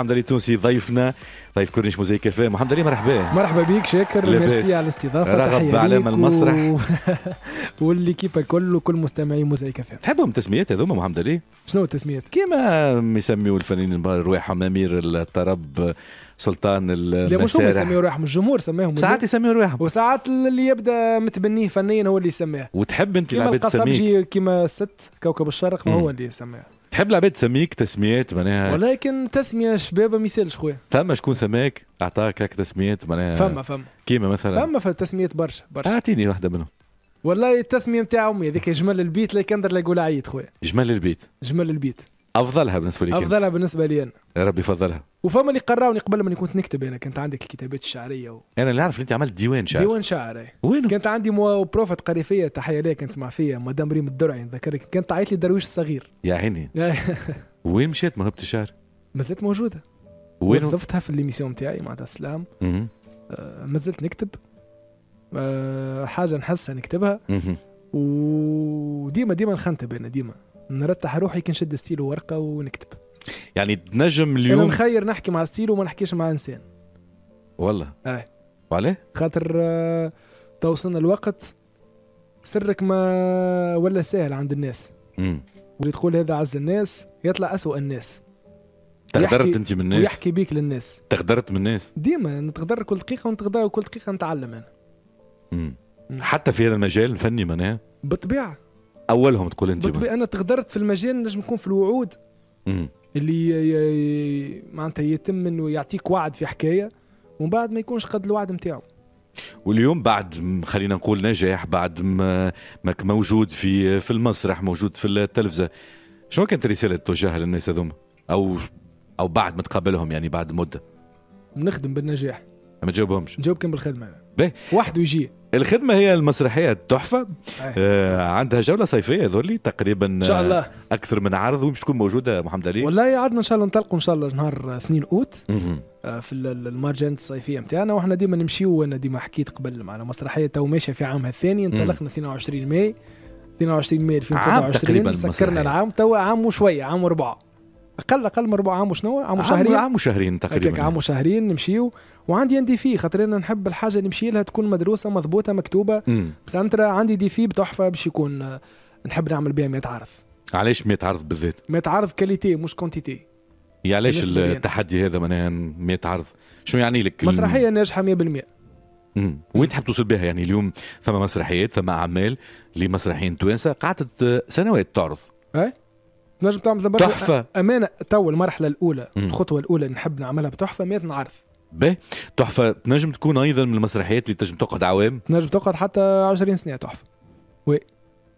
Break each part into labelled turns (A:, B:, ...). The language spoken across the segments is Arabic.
A: محمد علي التونسي ضيفنا ضيف كورنيش موزايك كافي محمد علي مرحبا
B: مرحبا بك شاكر ميرسي على الاستضافه رغب علام المسرح و... والليكيب الكل وكل مستمعي موزايك كافي
A: تحبهم التسميات هذوما محمد علي شنو التسميات كيما يسميوا الفنانين رواحهم امير الطرب سلطان المسارح لا مش هم يسميوا
B: رواحهم الجمهور سماهم ساعات يسميوا رواحهم وساعات اللي يبدا متبنيه فنيا هو اللي يسميه
A: وتحب انت العباد تسميه
B: كيما الست كوكب الشرق ما هو اللي يسميه
A: تحب العباد تسميك تسميات معناها
B: ولكن تسميه شبابه ما يسالش خويا
A: فما شكون سماك اعطاك هكا تسميات معناها فما فما كيما مثلا
B: فما في تسميات برشا
A: برشا اعطيني واحده منهم
B: والله التسميه نتاع امي هذيك جمال البيت لا لكندر لا يقول عيط خويا
A: جمال البيت جمال البيت افضلها بالنسبه لي افضلها
B: بالنسبه لي انا
A: يا ربي يفضلها
B: وفما اللي قراوني قبل ما كنت نكتب انا كانت عندك الكتابات الشعريه و...
A: انا اللي نعرف انت عملت ديوان شعر ديوان
B: شعر وين كانت عندي مو... بروفة قري فيا تحيه ليك كانت تسمع فيا مدام ريم الدرعي نذكرك كانت تعيط لي درويش الصغير
A: يا عيني وين مشيت موهبه الشعر؟
B: مازلت موجوده وين وظفتها في الليميسيون نتاعي معناتها السلام آه مازلت نكتب آه حاجه نحسها نكتبها وديما ديما نخنتب انا ديما نرتح روحي كي نشد ستيلو ورقه ونكتب
A: يعني تنجم اليوم انا نخير
B: نحكي مع ستيلو وما نحكيش مع انسان والله إيه. اه وعلاه خاطر توصلنا الوقت سرك ما ولا سهل عند الناس امم واللي تقول هذا عز الناس يطلع أسوأ الناس
A: تغدرت انت من الناس ويحكي
B: بيك للناس
A: تغدرت من الناس
B: ديما نتغدر كل دقيقه ونتغدر كل دقيقه نتعلم انا
A: مم. مم. حتى في هذا المجال الفني معناها بالطبيعه اولهم تقول انت
B: انا تغدرت في المجال نجم نكون في الوعود مم. اللي معناتها يتم انه يعطيك وعد في حكايه ومن بعد ما يكونش قد الوعد نتاعو
A: واليوم بعد خلينا نقول نجاح بعد ما ماك موجود في في المسرح موجود في التلفزه شنو كانت الرساله توجهها للناس هذوما او او بعد ما تقابلهم يعني بعد مده
B: نخدم بالنجاح ما تجاوبهمش نجاوب كان بالخدمه أنا.
A: به وحده يجي الخدمه هي المسرحيه التحفه آه عندها جوله صيفيه ذولي تقريبا ان شاء الله آه، اكثر من عرض ومش تكون موجوده محمد علي
B: والله عدنا ان شاء الله نطلقوا ان شاء الله نهار 2 اوت آه، في المارجنت الصيفيه نتاعنا واحنا ديما نمشيو وانا ديما حكيت قبل على مسرحيه تو ماشيه في عامها الثاني انطلقنا 22 ماي 22 ماي 2023 سكرنا العام تو عام وشويه عام وربع اقل اقل من ربع عام وشنو عام وشهرين عام وشهرين تقريبا عام وشهرين نمشيو وعندي عندي في خاطر انا نحب الحاجه اللي نمشي لها تكون مدروسه مضبوطه مكتوبه انت عندي دي في بتحفه باش يكون آه، نحب نعمل بها 100 عرض
A: علاش 100 عرض بالذات
B: 100 عرض كاليتي مش كونتيتي يعني
A: يا علاش التحدي هذا معناها 100 عرض شنو يعني لك مسرحيه
B: ناجحه 100%
A: امم وين تحب توصل بها يعني اليوم فما مسرحيات فما اعمال لمسرحيين توانسه قعدت آه، سنوات تعرض
B: اي تنجم تعمل تحفه امانه تو المرحله الاولى مم. الخطوه الاولى اللي نحب نعملها بتحفه 100 عرض
A: باهي تحفه تنجم تكون ايضا من المسرحيات اللي تنجم تقعد عوام
B: تنجم تقعد حتى 20 سنه تحفه وي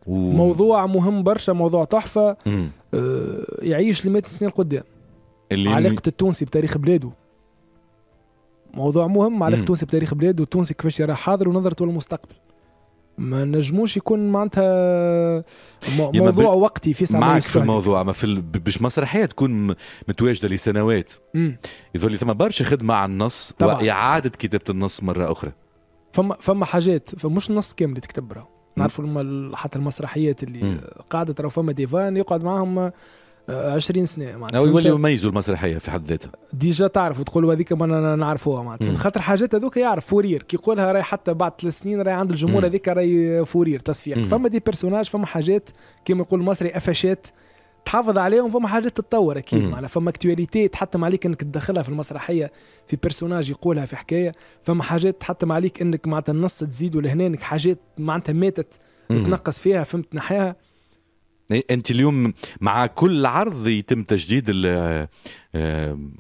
B: موضوع مهم برشا موضوع تحفه آه يعيش لمئة سنين اللي علاقه التونسي بتاريخ بلاده موضوع مهم علاقه التونسي بتاريخ بلاده والتونسي كيفاش يراه حاضر ونظرته للمستقبل ما نجموش يكون معناتها موضوع بل... وقتي في ساعه معك في
A: الموضوع اما في باش مسرحيه تكون متواجده لسنوات يظل ثم برشا خدمه على النص واعاده كتابه النص مره اخرى
B: فما فما حاجات فمش نص كامل تكتب راهو نعرفوا حتى المسرحيات اللي قاعده راهو فما ديفان يقعد معاهم 20 سنه معناتها او يوليو
A: يميزوا المسرحيه في حد ذاتها
B: ديجا تعرفوا تقولوا هذيك ما نعرفوها معناتها خاطر حاجات هذوك يعرف فورير كي يقولها راي حتى بعد ثلاث سنين راي عند الجمهور هذيك راي فورير تصفيق فما دي بيرسوناج فما حاجات كيما يقول المصري قفشات تحافظ عليهم فما حاجات تتطور اكيد معناتها فما اكتواليتي تحتم عليك انك تدخلها في المسرحيه في بيرسوناج يقولها في حكايه فما حاجات تحتم عليك انك معناتها النص تزيد لهنا حاجات معناتها ماتت تنقص فيها فهمت نحيها
A: انت اليوم مع كل عرض يتم تجديد آه،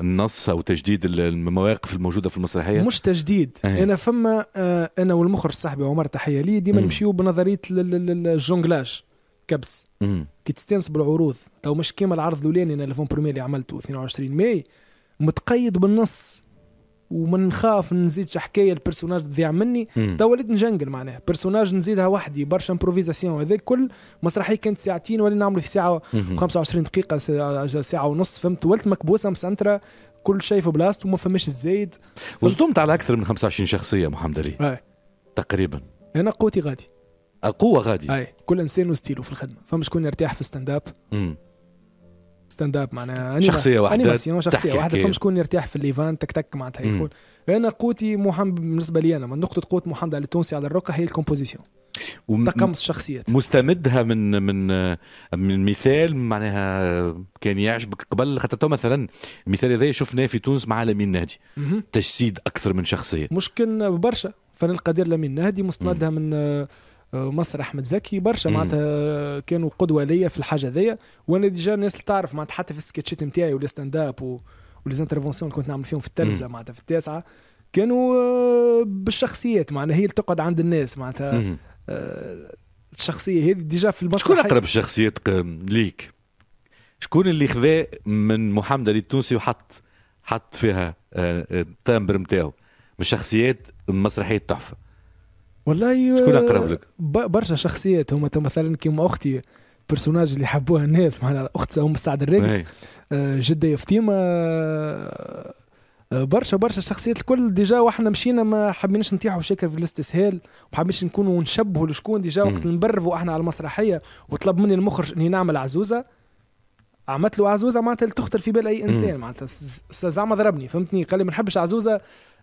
A: النص او تجديد المواقف الموجوده في المسرحيه مش تجديد انا
B: فما آه، انا والمخرج صاحبي عمر تحيه لي ديما نمشيو بنظريه الجونغلاج كبس كي تستانس بالعروض تو مش كيما العرض الاولاني انا لفون برومي اللي عملته 22 ماي متقيد بالنص وما نخاف نزيد شي حكايه البيرسوناج تضيع مني تو وليت نجنقل معناها بيرسوناج نزيدها وحدي برشا امبروفيزاسيون هذا كل مسرحيه كانت ساعتين ولا نعمل في ساعه و25 دقيقه ساعه ونص فهمت ولت مكبوسه مسنتره كل شيء في بلاصته وما فماش الزايد وصدمت على اكثر من 25 شخصيه محمد علي أي. تقريبا انا قوتي غادي القوه غادي اي كل انسان وستيلو في الخدمه فما شكون يرتاح في ستاند اب ستاند اب معناها شخصيه واحده انيماسيون شخصيه واحده فهم شكون يرتاح في الايفان تك تك معناتها يقول انا قوتي محمد بالنسبه لي انا نقطه قوه محمد على التونسي على الروكا هي الكومبوزيسيون
A: تقمص الشخصيات مستمدها من من من مثال معناها كان يعجبك قبل خاطر تو مثلا المثال هذا شفناه في تونس مع لمين نهدي تجسيد اكثر من شخصيه
B: مش كان برشا فن القدير لمين نهدي مستمدها من مصر احمد زكي برشا معناتها كانوا قدوه ليا في الحاجه ذي وانا ديجا الناس اللي تعرف معناتها حتى في السكتشات نتاعي والستاند اب والزانترفونسيون اللي كنت نعمل فيهم في التلفزه معناتها في التاسعه كانوا آه، بالشخصيات معناها هي اللي تقعد عند الناس معناتها آه، الشخصيه هذه ديجا في المسرح شكون اقرب
A: الشخصيات ليك؟ شكون اللي خذا من محمد علي التونسي وحط حط فيها آه، التامبر نتاعو من شخصيات مسرحيه تحفه
B: والله شكون اقرب لك؟ برشا شخصيات هما مثلا كيما اختي بيرسوناج اللي حبوها الناس معناها اخت ام سعد الراقد إيه. آه، جده فتيمه آه، آه، برشا برشا شخصيات الكل ديجا واحنا مشينا ما حبيناش نطيحوا شاكر في الاستسهال وما حبيناش نكونوا نشبهوا لشكون ديجا وقت نبرفوا احنا على المسرحيه وطلب مني المخرج اني نعمل عزوزه عملت له عزوزه معناتها تخطر في بال اي انسان معناتها زعما ضربني فهمتني قال لي ما نحبش عزوزه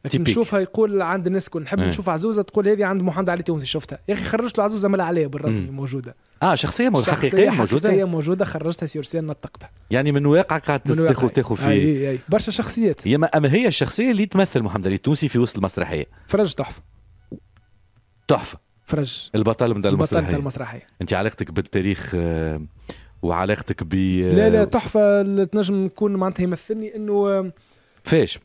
B: كي نشوفها يقول عند الناس كل نحب إيه. نشوف عزوزه تقول هذه عند محمد علي تونسي شفتها يا اخي خرجت له عزوزه من عليا بالرسمي موجوده
A: اه شخصيه شخصية حقيقيه موجوده حقيقيه
B: موجوده خرجتها سيرسيان نطقتها
A: يعني من واقعك قاعد تاخذ تاخذ فيه اي
B: اي برشا شخصيات
A: يا اما هي الشخصيه اللي تمثل محمد علي التونسي في وسط المسرحيه فرج تحفه تحفه فرج البطل نتاع المسرحيه البطل نتاع المسرحيه انت علاقتك بالتاريخ آه، وعلاقتك ب لا لا آه،
B: تحفه تنجم نكون معناتها يمثلني انه آه، فاش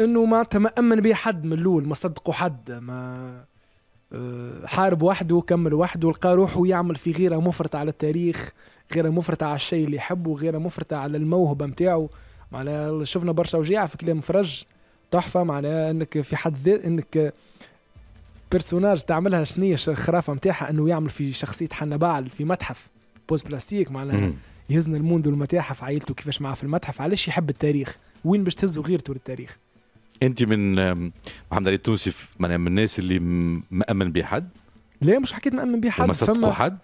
B: انه معناتها ما امن به حد من الاول ما صدقوا حد ما آه، حارب وحده وكمل وحده لقى روحه يعمل في غيره مفرطة على التاريخ غيره مفرطة على الشيء اللي يحبه غيره مفرطة على الموهبة متاعه معناها شفنا برشا وجيعة في كلام فرج تحفة معناها انك في حد ذات انك بيرسوناج تعملها شنية الخرافة متاعها انه يعمل في شخصية حنا بعل في متحف بوز بلاستيك معناها يهزنا الموند والمتاحف عائلته كيفاش معاه في المتحف علاش يحب التاريخ وين باش تهزو غيرته للتاريخ
A: انت من محمد علي التونسي من الناس
B: اللي مأمن بحد؟ لا مش حكيت مأمن بحد وما حد؟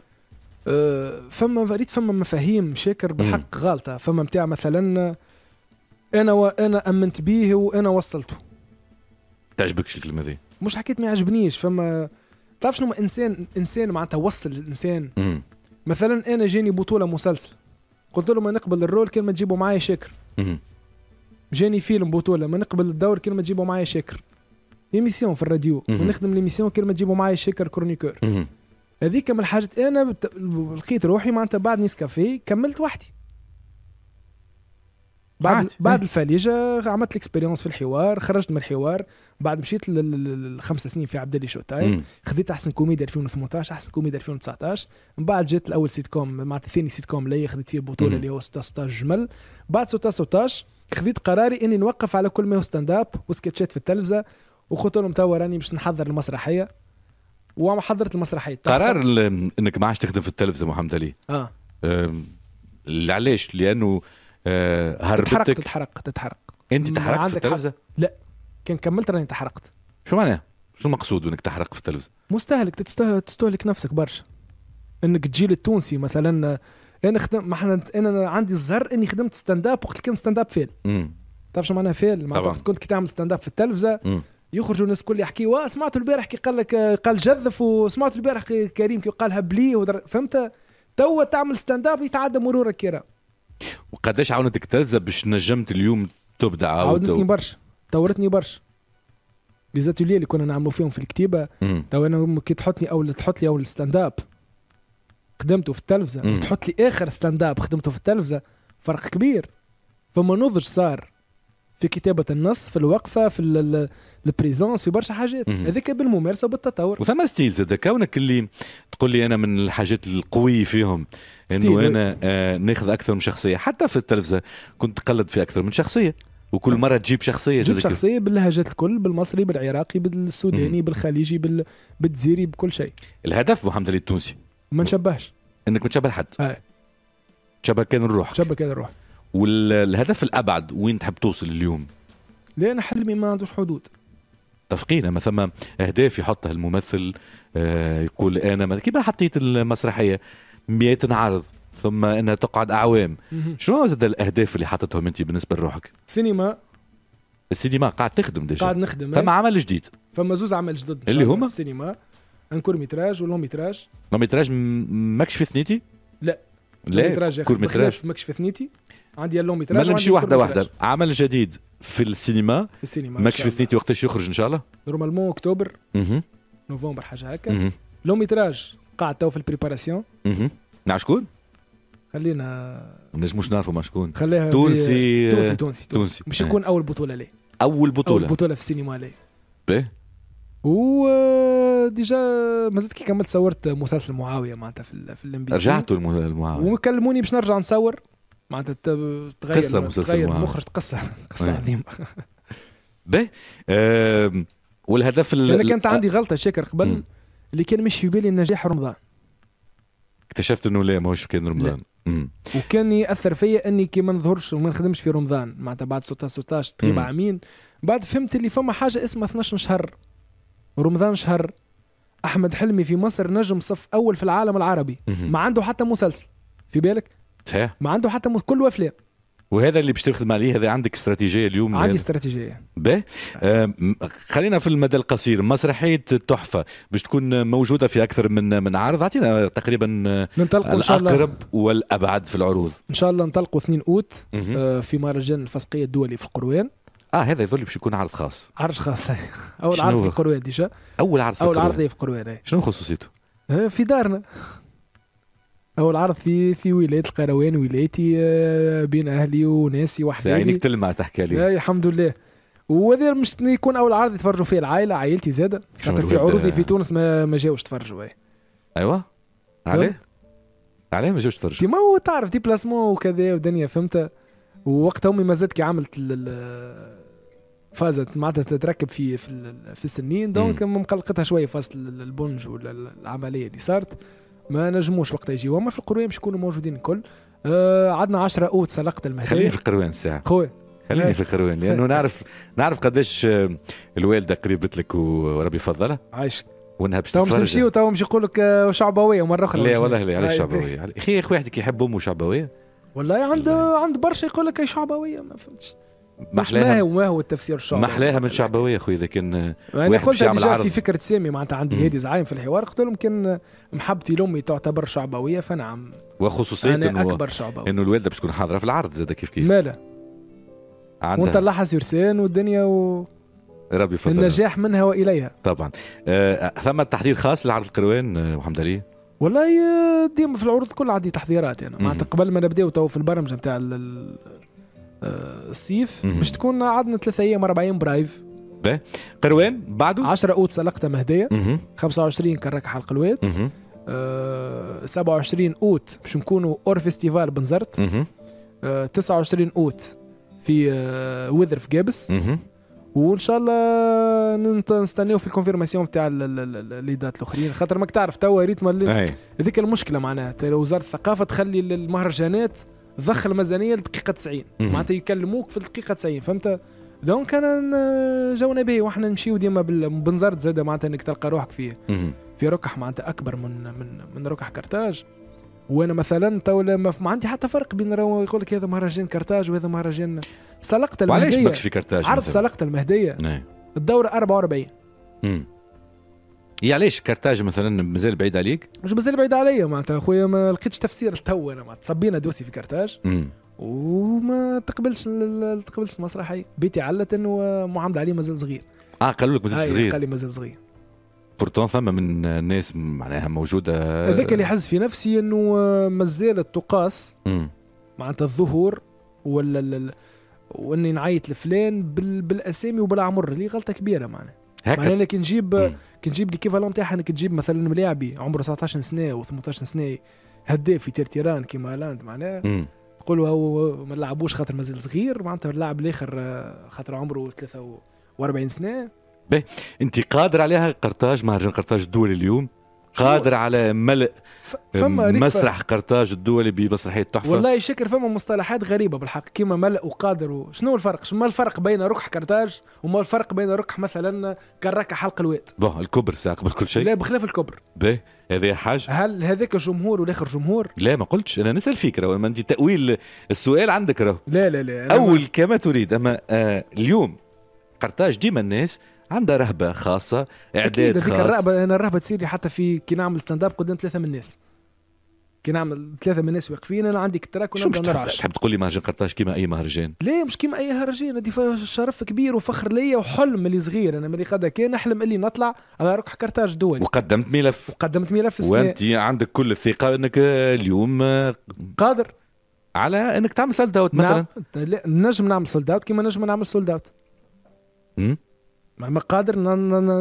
B: آه، فما فريد فما مفاهيم شاكر بحق غلطه فما نتاع مثلا انا انا امنت بيه وانا وصلته
A: تعجبكش الكلمه دي
B: مش حكيت ما يعجبنيش فما تعرف شنو انسان انسان معناتها وصل الانسان مم. مثلا انا جاني بطوله مسلسل قلت له ما نقبل الرول كان ما تجيبوا معايا شاكر جاني فيلم بطوله ما نقبل الدور كلمه تجيبوا معايا شاكر ايميسيون في الراديو ونخدم ليميسيون كلمه تجيبوا معايا شاكر كرونيكور هذيك من الحاجات انا لقيت روحي معناتها بعد نسكافي كملت وحدي بعد بعد الفليجه عملت الاكسبيريونس في الحوار خرجت من الحوار بعد مشيت للخمس سنين في عبد شو تايم خذيت احسن كوميدي 2018 احسن كوميدي 2019 من بعد جات الاول سيت كوم معناتها ثاني سيت كوم اللي خذيت فيه البطوله اللي هو 16 جمل بعد 16 16 خذيت قراري اني نوقف على كل ما هو ستاند اب وسكتشات في التلفزه وقلت لهم توا راني باش نحضر المسرحيه وما حضرت المسرحيه
A: قرار انك ما عادش تخدم في التلفزه محمد علي اه, علاش لانه آه هربتك تتحرق تتحرق تتحرق انت تحرقت في التلفزه؟
B: لا كان كملت راني تحرقت شو معناها؟ شو
A: المقصود انك تحرق في التلفزه؟
B: مستهلك تستهلك, تستهلك نفسك برشا انك تجي للتونسي مثلا انا خدم ما احنا انا عندي الزر اني خدمت ستاند اب وقت كان ستاند اب فيل تعرف شو معناها فيل معناتها كنت كي تعمل ستاند اب في التلفزه يخرجوا الناس الكل يحكي سمعتوا البارح كي قال لك قال جذف وسمعتوا البارح كريم كي قالها بلي فهمت توا تعمل ستاند اب يتعدى مرور الكرام
A: وقداش عاونتك التلفزه باش نجمت اليوم تبدع عاونتني
B: برشا طورتني برشا ليزاتولي اللي كنا نعملوا فيهم في الكتيبه تو انا كي تحطني او تحط لي اول ستاند اب خدمته في التلفزه مم. وتحط لي اخر ستاند اب خدمته في التلفزه فرق كبير فما نضج صار في كتابه النص في الوقفه في البريزونس في برشا حاجات هذيك بالممارسه وبالتطور
A: وثما ستيلز هذا كونك اللي تقول لي انا من الحاجات القويه فيهم انه انا آه ناخذ اكثر من شخصيه حتى في التلفزه كنت تقلد في اكثر من شخصيه وكل مره تجيب شخصيه تجيب شخصيه
B: باللهجات الكل بالمصري بالعراقي بالسوداني بالخليجي بالجزيري بكل شيء
A: الهدف محمد علي التونسي ما نشبهش انك متشبه لحد اي تشبه كان الروح تشبه كان الروح والهدف الابعد وين تحب توصل اليوم؟ لان حلمي ما عندوش حدود تفقينا ما ثم اهداف يحطها الممثل آه، يقول انا كيما حطيت المسرحيه 100 عرض ثم انها تقعد اعوام شنو زاد الاهداف اللي حطتهم انت بالنسبه لروحك؟ سينما السينما قاعد تخدم ديجا قاعد نخدم فما إيه. عمل جديد
B: فما زوز عمل جدد اللي هما السينما ان كور ميتراج ولون ميتراج
A: لون ميتراج ماكش في ثنيتي
B: لا لا كور ميتراج ماكش في ثنيتي عندي اللون ميتراج ما نمشي واحده واحده
A: عمل جديد في السينما في السينما ماكش في ثنيتي وقتاش يخرج ان شاء الله
B: نورمالمون اكتوبر نوفمبر حاجه هكا لون ميتراج قاعد تو في البريباراسيون
A: اها مع شكون؟ خلينا ما نجموش نعرفوا مع شكون خليها تونسي تونسي تونسي, تونسي. مش يكون
B: إيه. اول بطوله ليه
A: اول بطوله اول
B: بطوله في السينما ليه باهي وديجا مازلت كي كملت صورت مسلسل معاويه معناتها في, في الام بي سي رجعت
A: المعاويه
B: وكلموني باش نرجع نصور معناتها تغير قصه مسلسل معاويه مخرج قصه قصه عظيمه
A: باهي والهدف انا كانت عندي
B: غلطه شاكر قبل م. اللي كان مش في بالي النجاح رمضان
A: اكتشفت انه لا ماهوش كان رمضان
B: وكان ياثر فيا اني كي ما نظهرش وما نخدمش في رمضان معناتها بعد 16 16 تقريبا عامين بعد فهمت اللي فما حاجه اسمها 12 شهر رمضان شهر احمد حلمي في مصر نجم صف اول في العالم العربي ما عنده حتى مسلسل في بالك صحيح ما عنده حتى مس... كل افلام
A: وهذا اللي باش تخدم عليه هذا عندك استراتيجيه اليوم عندي
B: استراتيجيه
A: باهي آه خلينا في المدى القصير مسرحيه التحفه باش تكون موجوده في اكثر من من عرض اعطينا تقريبا ننطلقوا الاقرب والابعد في العروض
B: ان شاء الله ننطلقوا 2 اوت آه في مهرجان الفسقيه الدولي في القروان اه هذا يظل باش يكون عرض خاص عرض خاص اول عرض في قروان ديجا اول عرض في اول عرض في قروان إيه.
A: شنو خصوصيته؟
B: آه، في دارنا اول عرض في في ولايه القروان ولايتي آه، بين اهلي وناسي وحدي عينك
A: تلمع تحكي لي إيه،
B: الحمد لله وهذا مش يكون اول عرض يتفرجوا فيه العائله عائلتي زاده خاطر في عروضي في تونس ما, ما جاوش تفرجوا إيه.
A: ايوه عليه عليه ما جاوش تفرجوا
B: ما هو تعرف ديبلاسمون وكذا ودنيا فهمت ووقتها امي ما زادت كي عملت فازت معناتها تتركب في في, في السنين دونك مقلقتها شويه فصل البنج ولا العمليه اللي صارت ما نجموش وقتها يجيو وما في القروان مش يكونوا موجودين الكل آه عندنا 10 اوت سلقت المهدي خليني في
A: القروان الساعه خويا خليني في القروان لانه نعرف نعرف قداش آه، الوالده قريبت لك وربي يفضلها عايشك وانها باش تو مش تمشي
B: وتو مش يقول لك آه، شعبويه مره اخرى لا والله لا علاش شعبويه
A: اخي اخي واحد كيحب امه شعبويه
B: والله عنده عنده برشا يقول لك شعبويه ما فهمتش محلاها ما هو ما هو التفسير الشعبوي محلاها
A: من شعبويه اخويا كان انا قلت ديجا في
B: فكره سامي معناتها عند الهادي زعيم في الحوار قلت لهم كان محبتي لامي تعتبر شعبويه فنعم
A: وخصوصية أنا أكبر شعبوي إنه الوالدة باش تكون حاضرة في العرض زاد كيف كيف مالا عندها وأنت
B: لاحظ يرسان والدنيا و
A: ربي فضل النجاح
B: منها وإليها
A: طبعا آه ثم تحضير خاص لعرض القروان آه، محمد علي
B: والله آه، ديما في العروض الكل عندي تحضيرات انا يعني. معناتها قبل ما نبداو تو في البرمجه نتاع الصيف باش تكون عندنا ثلاثة ايام اربع ايام برايف قروان بعده 10 اوت سلقته مهديه 25 كرك حلق الواد آه، 27 اوت باش نكونوا اور فيستيفال بنزرت 29 آه، اوت في آه، وذر في جابس وان شاء الله نستناو في الكونفيرماسيون تاع لي دات الاخرين خاطر ماك تعرف توا ريتم هذيك المشكله معناها وزاره الثقافه تخلي المهرجانات ضخ الميزانيه لدقيقه 90 معناتها يكلموك في الدقيقه 90 فهمت دونك انا جونا به وحنا نمشيو ديما بنزرت زاده معناتها انك تلقى روحك فيه في ركح معناتها اكبر من من من ركح كرتاج وانا مثلا تو ما عندي حتى فرق بين يقول لك هذا مهرجان كرتاج وهذا مهرجان سلقت المهديه علاش في كرتاج عرض سلقت المهديه نعم. الدوره 44
A: مم. هي إيه، علاش كارتاج مثلا مازال بعيد عليك؟
B: مش مازال بعيد عليا معناتها اخويا ما لقيتش تفسير تو انا معناتها صبينا دوسي في كارتاج وما تقبلش تقبلش المسرحيه بيتي علت ومعامله عليه مازال صغير
A: اه قالوا لك مازال صغير قال لي مازال صغير بورتون ثم من الناس معناها موجوده هذاك اللي
B: حز في نفسي انه مازالت تقاس معناتها الظهور ولا واني نعيط لفلان بالاسامي وبالعمر اللي غلطه كبيره معناها هكا كي نجيب كي نجيب ليكيفالون تاعها انك تجيب مثلا ملاعبي عمره 19 سنه و18 سنه هداف في تير تيران كيما هالاند معناها تقول هو ما لعبوش خاطر مازال صغير معناتها اللاعب الاخر آه، خاطر عمره 43 سنه
A: باهي انت قادر عليها قرطاج مهرجان قرطاج الدولي اليوم قادر على ملء فما مسرح قرطاج الدولي بمسرحيه تحفه والله
B: شكر فما مصطلحات غريبه بالحق كيما ملء وقادر شنو الفرق شنو الفرق بين ركح قرطاج وما الفرق بين ركح مثلا كركه حلق الواد
A: بون الكبر ساق قبل كل شيء لا
B: بخلاف الكبر
A: باهي هذه
B: حاجه هل هذاك جمهور والاخر جمهور
A: لا ما قلتش انا نسال فيك راهو انت تاويل السؤال عندك راهو
B: لا لا لا اول ما...
A: كما تريد اما آه اليوم قرطاج ديما الناس عندها رهبه خاصه اعداد خاص الرهبه
B: انا الرهبه تصير لي حتى في كي نعمل ستاند اب قدام ثلاثه من الناس كي نعمل ثلاثه من الناس واقفين انا عندي كتراك شو مش تحب, تحب
A: تقول لي مهرجان قرطاج كيما اي مهرجان
B: لا مش كيما اي مهرجان هذه شرف كبير وفخر ليا وحلم اللي صغير انا ملي قد كان نحلم اللي نطلع على اروح قرطاج دولي
A: وقدمت ملف وقدمت ملف السنة. وانت عندك كل الثقه انك اليوم
B: قادر على انك تعمل سولد اوت نعم. مثلا نعم. نجم نعمل سولد اوت كيما نجم نعمل سولد اوت ما قادر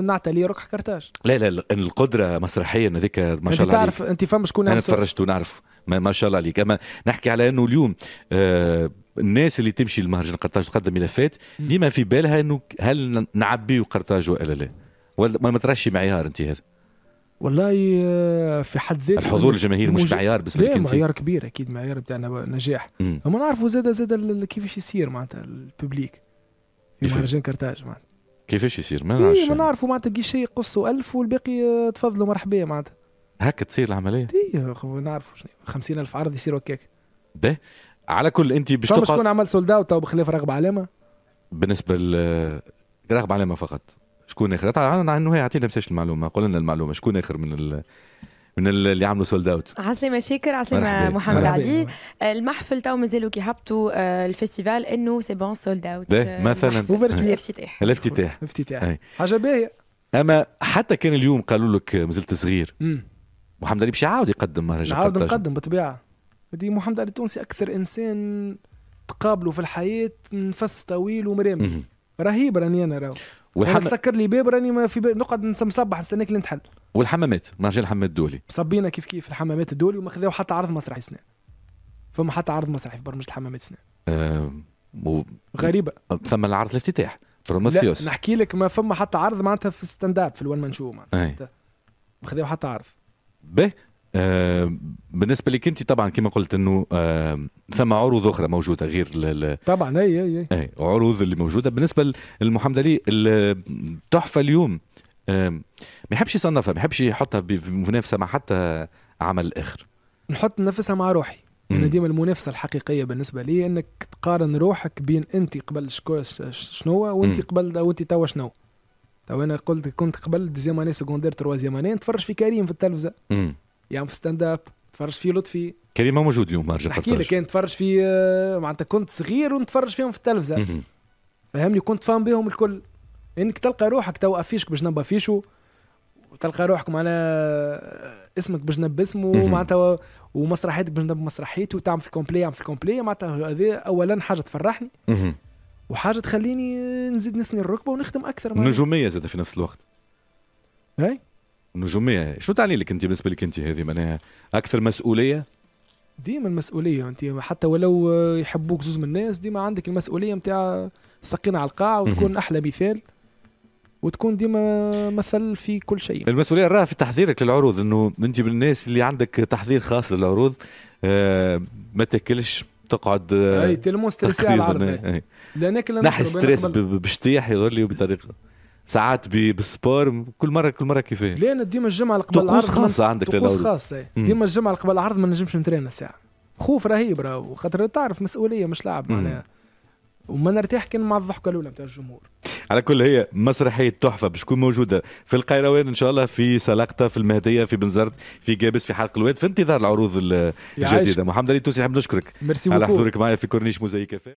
B: نعتلي روك حكرتاش
A: لا لا القدره مسرحيه هذيك ما يعني شاء الله تعرف
B: انت فهم شكون انا تفرجت
A: ونعرف ما, ما شاء الله عليك اما نحكي على انه اليوم آه الناس اللي تمشي لمهرجان قرطاج تقدم ملفات ديما في بالها انه هل نعبي قرطاج ولا لا ولا ما ترشي معيار انت هذا
B: والله آه، في حد ذاته الحضور الجماهيري مش معيار بس لا معيار كبير اكيد معيار بتاع نجاح اما نعرفوا زاد زاد كيفاش يصير معناتها الببليك في مهرجان كرتاج معناتها
A: كيفاش يصير ما إيه، نعرفش ما يعني.
B: نعرفوا معناتها كيشي يقصوا 1000 والباقي آه، تفضلوا مرحبا معناتها
A: هكا تصير العمليه؟
B: اي نعرفوا 50000 عرض يصيروا هكاك
A: ده على كل انت باش تقعد شكون
B: عمل سولد اوت بخلاف رغبه علامه؟
A: بالنسبه ل رغبه علامه فقط شكون اخر؟ انا انه هي عطينا المعلومه قول لنا المعلومه شكون اخر من ال... من اللي عملوا سولد اوت
B: عسلامة شاكر عسلامة محمد مرحبا. علي آه، المحفل تو مازالوا كي هبطوا آه، الفيستيفال انه سي بون سولد اوت مثلا الافتتاح
A: الافتتاح الافتتاح حاجة باهية اما حتى كان اليوم قالوا لك مازلت صغير محمد علي باش يعاود يقدم مهرجان يعاود نقدم
B: بالطبيعة دي محمد علي التونسي اكثر انسان تقابله في الحياة نفس طويل ومرامي رهيب راني انا راهو والحمام تسكر لي باب راني ما في باب نقعد نصبح نستناك اللي تحل
A: والحمامات مهرجان الحمام الدولي
B: صبينا كيف كيف الحمامات الدولي وما خذاو حتى عرض مسرحي سنه فما حتى عرض مسرحي في برمجه الحمامات سنه
A: أه... و... غريبه ثم العرض الافتتاح بروميثيوس
B: نحكي لك ما فما حتى عرض معناتها في الستاند اب في الون مان شو معناتها ما خذاو حتى عرض
A: به آه، بالنسبه لك انت طبعا كما قلت انه آه، ثم عروض اخرى موجوده غير
B: طبعا اي اي
A: اي عروض اللي موجوده بالنسبه للمحمد علي التحفه اليوم آه، ما يحبش يصنفها ما يحبش يحطها بمنافسه مع حتى عمل اخر
B: نحط نفسها مع روحي انا ديما المنافسه الحقيقيه بالنسبه لي انك تقارن روحك بين انت قبل شنو وانت قبل وانت توا شنو تو انا قلت كنت قبل دوزيام اني سكوندير تروازيام اني نتفرج في كريم في التلفزه يعمل في ستاند اب تفرج فيه لطفي
A: كريم موجود اليوم مرجع احكي لك
B: كان تفرج فيه آه، معناتها كنت صغير ونتفرج فيهم في التلفزه فهمني كنت فاهم بهم الكل انك تلقى روحك تو افيشك باش نبى فيشو وتلقى روحك معناها آه، اسمك باش نب اسمه معناتها ومسرحيتك باش نب مسرحيته وتعمل في الكومبلي في الكومبلي معناتها هذا اولا حاجه تفرحني وحاجه تخليني آه، نزيد نثني الركبه ونخدم اكثر
A: نجوميه زاد في نفس الوقت اي نجوميه شنو تعني لك انت بالنسبه لك انت هذه معناها اكثر مسؤوليه
B: ديما المسؤوليه انت حتى ولو يحبوك زوز من الناس ديما عندك المسؤوليه نتاع سقينا على القاع وتكون احلى مثال وتكون ديما مثل في كل شيء
A: المسؤوليه راه في تحذيرك للعروض انه انت من الناس اللي عندك تحذير خاص للعروض آه ما تاكلش تقعد آه، اي تلمون ستريس على العرض
B: لا ناكل نحي ستريس
A: بشطيح يظهر لي بطريقه ساعات بالسبور كل مره كل مره كيفاه
B: لان انا ديما الجمعه قبل العرض طقوس خاصه عندك طقوس خاصه ديما الجمعه قبل العرض ما نجمش نترين ساعه خوف رهيب راهو خاطر تعرف مسؤوليه مش لعب معناها وما نرتاح كان مع الضحكه الاولى نتاع الجمهور
A: على كل هي مسرحيه تحفه باش تكون موجوده في القيروان ان شاء الله في سلاقطه في المهديه في بنزرت في جابس في حلق الواد في انتظار العروض الجديده محمد علي توسي نحب نشكرك على حضورك معايا في كورنيش موزايك